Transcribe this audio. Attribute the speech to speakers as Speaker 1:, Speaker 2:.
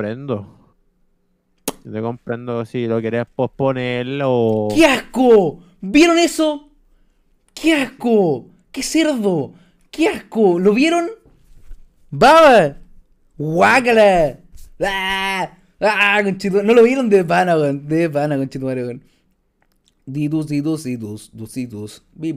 Speaker 1: comprendo. Yo te comprendo si lo querías posponer o. ¡Qué
Speaker 2: asco! ¿Vieron eso? ¡Qué asco! ¡Qué cerdo! ¡Qué asco! ¿Lo vieron? ¡Baba! ¡Guácala!
Speaker 3: ¡Ah! ¡Ah! Conchito! No lo vieron de pana, weón. De pana, conchito, weón. Didus, didus, didus, didus, didus. Vivo. Pues.